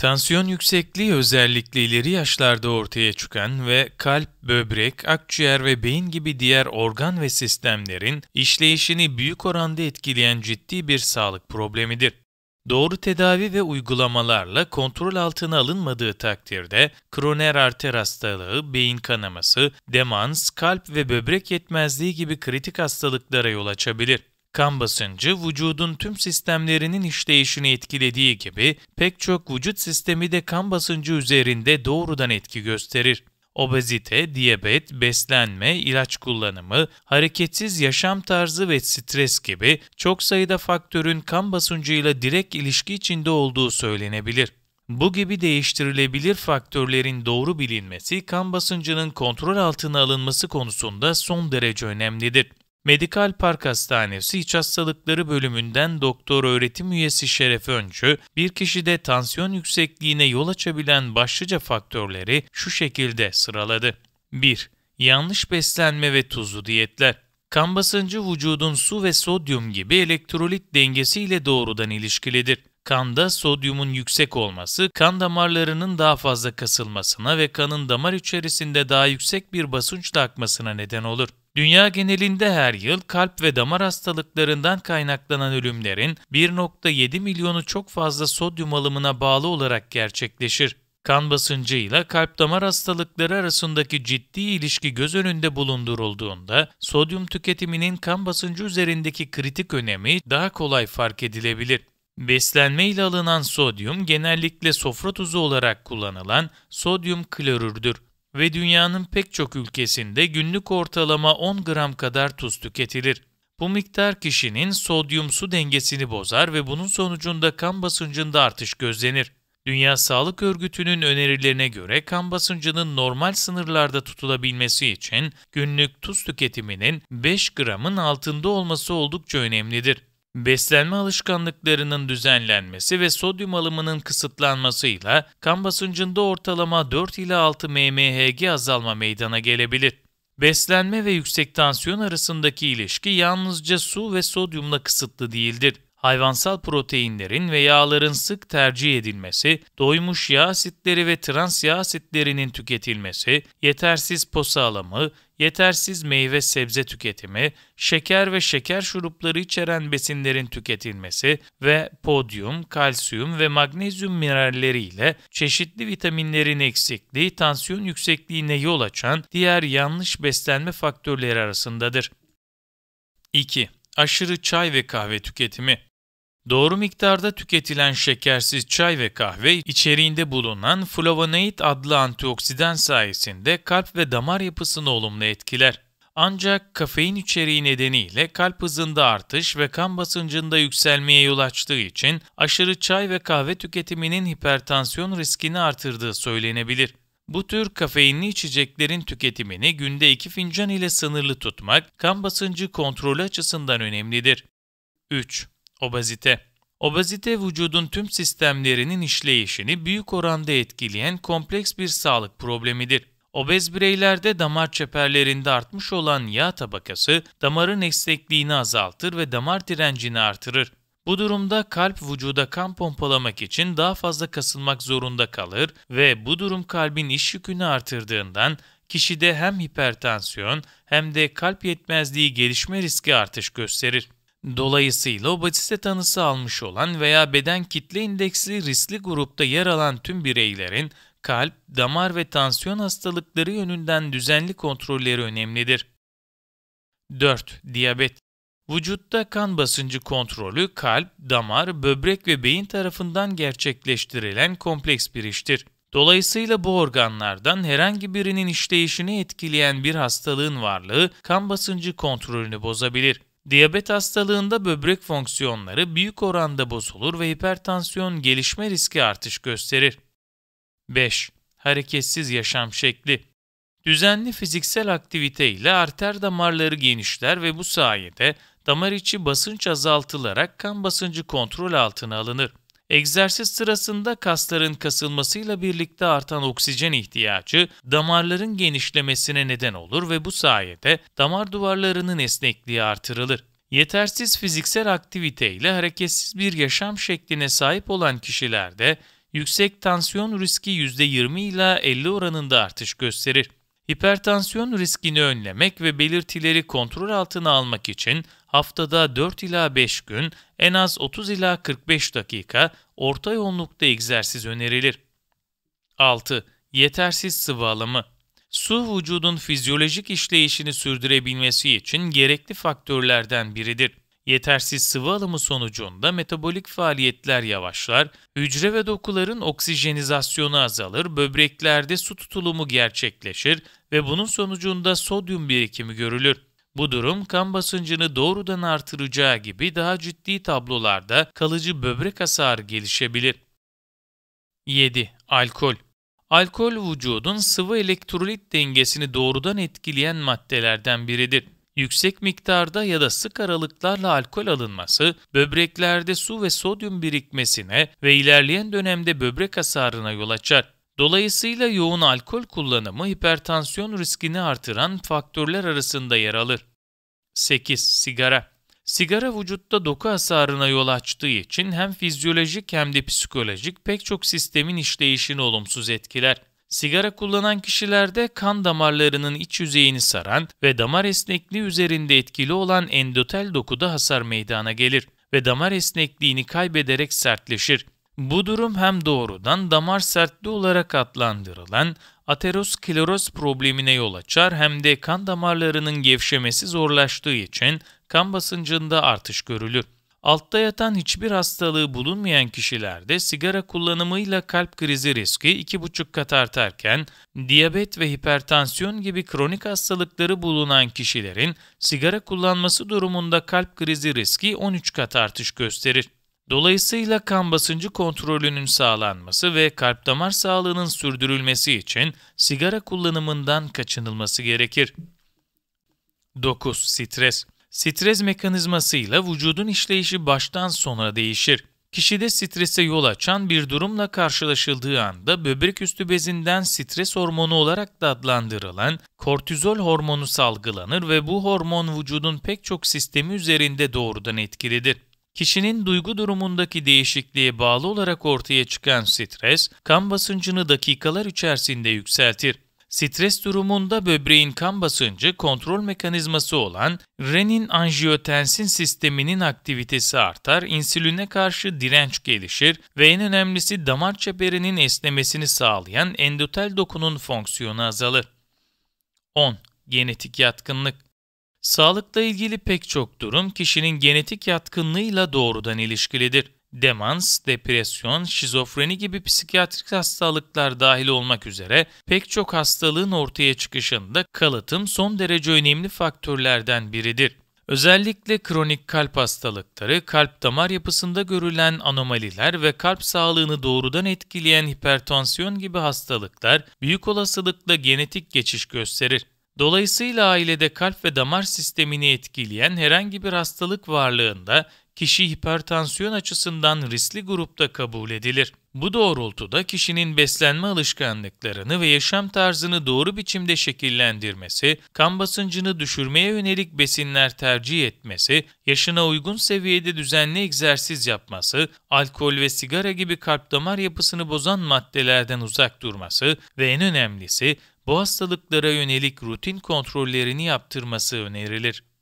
Tansiyon yüksekliği özellikle ileri yaşlarda ortaya çıkan ve kalp, böbrek, akciğer ve beyin gibi diğer organ ve sistemlerin işleyişini büyük oranda etkileyen ciddi bir sağlık problemidir. Doğru tedavi ve uygulamalarla kontrol altına alınmadığı takdirde kroner arter hastalığı, beyin kanaması, demans, kalp ve böbrek yetmezliği gibi kritik hastalıklara yol açabilir. Kan basıncı vücudun tüm sistemlerinin işleyişini etkilediği gibi pek çok vücut sistemi de kan basıncı üzerinde doğrudan etki gösterir. Obezite, diyabet, beslenme, ilaç kullanımı, hareketsiz yaşam tarzı ve stres gibi çok sayıda faktörün kan basıncıyla direkt ilişki içinde olduğu söylenebilir. Bu gibi değiştirilebilir faktörlerin doğru bilinmesi kan basıncının kontrol altına alınması konusunda son derece önemlidir. Medikal Park Hastanesi İç Hastalıkları Bölümünden doktor öğretim üyesi Şeref Öncü, bir kişide tansiyon yüksekliğine yol açabilen başlıca faktörleri şu şekilde sıraladı. 1. Yanlış beslenme ve tuzlu diyetler. Kan basıncı vücudun su ve sodyum gibi elektrolit dengesiyle doğrudan ilişkilidir. Kanda sodyumun yüksek olması, kan damarlarının daha fazla kasılmasına ve kanın damar içerisinde daha yüksek bir basınçla akmasına neden olur. Dünya genelinde her yıl kalp ve damar hastalıklarından kaynaklanan ölümlerin 1.7 milyonu çok fazla sodyum alımına bağlı olarak gerçekleşir. Kan basıncı ile kalp damar hastalıkları arasındaki ciddi ilişki göz önünde bulundurulduğunda sodyum tüketiminin kan basıncı üzerindeki kritik önemi daha kolay fark edilebilir. Beslenme ile alınan sodyum genellikle sofra tuzu olarak kullanılan sodyum klorürdür ve dünyanın pek çok ülkesinde günlük ortalama 10 gram kadar tuz tüketilir. Bu miktar kişinin sodyum su dengesini bozar ve bunun sonucunda kan basıncında artış gözlenir. Dünya Sağlık Örgütü'nün önerilerine göre kan basıncının normal sınırlarda tutulabilmesi için günlük tuz tüketiminin 5 gramın altında olması oldukça önemlidir. Beslenme alışkanlıklarının düzenlenmesi ve sodyum alımının kısıtlanmasıyla kan basıncında ortalama 4 ila 6 mmHg azalma meydana gelebilir. Beslenme ve yüksek tansiyon arasındaki ilişki yalnızca su ve sodyumla kısıtlı değildir. Hayvansal proteinlerin ve yağların sık tercih edilmesi, doymuş yağ asitleri ve trans yağ asitlerinin tüketilmesi, yetersiz posa alımı, yetersiz meyve sebze tüketimi, şeker ve şeker şurupları içeren besinlerin tüketilmesi ve podyum, kalsiyum ve magnezyum mineralleriyle çeşitli vitaminlerin eksikliği tansiyon yüksekliğine yol açan diğer yanlış beslenme faktörleri arasındadır. 2. Aşırı çay ve kahve tüketimi Doğru miktarda tüketilen şekersiz çay ve kahve içeriğinde bulunan flavonoid adlı antioksidan sayesinde kalp ve damar yapısını olumlu etkiler. Ancak kafein içeriği nedeniyle kalp hızında artış ve kan basıncında yükselmeye yol açtığı için aşırı çay ve kahve tüketiminin hipertansiyon riskini artırdığı söylenebilir. Bu tür kafeinli içeceklerin tüketimini günde 2 fincan ile sınırlı tutmak kan basıncı kontrolü açısından önemlidir. 3. Obezite Obezite vücudun tüm sistemlerinin işleyişini büyük oranda etkileyen kompleks bir sağlık problemidir. Obez bireylerde damar çeperlerinde artmış olan yağ tabakası damarın esnekliğini azaltır ve damar direncini artırır. Bu durumda kalp vücuda kan pompalamak için daha fazla kasılmak zorunda kalır ve bu durum kalbin iş yükünü artırdığından kişide hem hipertansiyon hem de kalp yetmezliği gelişme riski artış gösterir. Dolayısıyla obezite tanısı almış olan veya beden kitle indeksli riskli grupta yer alan tüm bireylerin kalp, damar ve tansiyon hastalıkları yönünden düzenli kontrolleri önemlidir. 4. Diyabet Vücutta kan basıncı kontrolü kalp, damar, böbrek ve beyin tarafından gerçekleştirilen kompleks bir iştir. Dolayısıyla bu organlardan herhangi birinin işleyişini etkileyen bir hastalığın varlığı kan basıncı kontrolünü bozabilir. Diyabet hastalığında böbrek fonksiyonları büyük oranda bozulur ve hipertansiyon gelişme riski artış gösterir. 5. Hareketsiz yaşam şekli Düzenli fiziksel aktivite ile arter damarları genişler ve bu sayede damar içi basınç azaltılarak kan basıncı kontrol altına alınır. Egzersiz sırasında kasların kasılmasıyla birlikte artan oksijen ihtiyacı damarların genişlemesine neden olur ve bu sayede damar duvarlarının esnekliği artırılır. Yetersiz fiziksel aktivite ile hareketsiz bir yaşam şekline sahip olan kişilerde yüksek tansiyon riski %20 ila 50 oranında artış gösterir. Hipertansiyon riskini önlemek ve belirtileri kontrol altına almak için haftada 4 ila 5 gün en az 30 ila 45 dakika orta yoğunlukta egzersiz önerilir. 6. Yetersiz sıvı alımı Su vücudun fizyolojik işleyişini sürdürebilmesi için gerekli faktörlerden biridir. Yetersiz sıvı alımı sonucunda metabolik faaliyetler yavaşlar, hücre ve dokuların oksijenizasyonu azalır, böbreklerde su tutulumu gerçekleşir ve bunun sonucunda sodyum birikimi görülür. Bu durum kan basıncını doğrudan artıracağı gibi daha ciddi tablolarda kalıcı böbrek hasarı gelişebilir. 7. Alkol Alkol vücudun sıvı elektrolit dengesini doğrudan etkileyen maddelerden biridir yüksek miktarda ya da sık aralıklarla alkol alınması, böbreklerde su ve sodyum birikmesine ve ilerleyen dönemde böbrek hasarına yol açar. Dolayısıyla yoğun alkol kullanımı hipertansiyon riskini artıran faktörler arasında yer alır. 8. Sigara Sigara vücutta doku hasarına yol açtığı için hem fizyolojik hem de psikolojik pek çok sistemin işleyişini olumsuz etkiler. Sigara kullanan kişilerde kan damarlarının iç yüzeyini saran ve damar esnekliği üzerinde etkili olan endotel dokuda hasar meydana gelir ve damar esnekliğini kaybederek sertleşir. Bu durum hem doğrudan damar sertliği olarak adlandırılan ateroskleroz problemine yol açar hem de kan damarlarının gevşemesi zorlaştığı için kan basıncında artış görülür. Altta yatan hiçbir hastalığı bulunmayan kişilerde sigara kullanımıyla kalp krizi riski 2,5 kat artarken, diyabet ve hipertansiyon gibi kronik hastalıkları bulunan kişilerin sigara kullanması durumunda kalp krizi riski 13 kat artış gösterir. Dolayısıyla kan basıncı kontrolünün sağlanması ve kalp damar sağlığının sürdürülmesi için sigara kullanımından kaçınılması gerekir. 9. Stres Stres mekanizmasıyla vücudun işleyişi baştan sona değişir. Kişide strese yol açan bir durumla karşılaşıldığı anda böbrek üstü bezinden stres hormonu olarak da adlandırılan kortizol hormonu salgılanır ve bu hormon vücudun pek çok sistemi üzerinde doğrudan etkilidir. Kişinin duygu durumundaki değişikliğe bağlı olarak ortaya çıkan stres, kan basıncını dakikalar içerisinde yükseltir. Stres durumunda böbreğin kan basıncı kontrol mekanizması olan renin-anjiyotensin sisteminin aktivitesi artar, insüline karşı direnç gelişir ve en önemlisi damar çeperinin esnemesini sağlayan endotel dokunun fonksiyonu azalır. 10. Genetik yatkınlık Sağlıkla ilgili pek çok durum kişinin genetik yatkınlığıyla doğrudan ilişkilidir demans, depresyon, şizofreni gibi psikiyatrik hastalıklar dahil olmak üzere pek çok hastalığın ortaya çıkışında kalıtım son derece önemli faktörlerden biridir. Özellikle kronik kalp hastalıkları, kalp damar yapısında görülen anomaliler ve kalp sağlığını doğrudan etkileyen hipertansiyon gibi hastalıklar büyük olasılıkla genetik geçiş gösterir. Dolayısıyla ailede kalp ve damar sistemini etkileyen herhangi bir hastalık varlığında kişi hipertansiyon açısından riskli grupta kabul edilir. Bu doğrultuda kişinin beslenme alışkanlıklarını ve yaşam tarzını doğru biçimde şekillendirmesi, kan basıncını düşürmeye yönelik besinler tercih etmesi, yaşına uygun seviyede düzenli egzersiz yapması, alkol ve sigara gibi kalp damar yapısını bozan maddelerden uzak durması ve en önemlisi bu hastalıklara yönelik rutin kontrollerini yaptırması önerilir.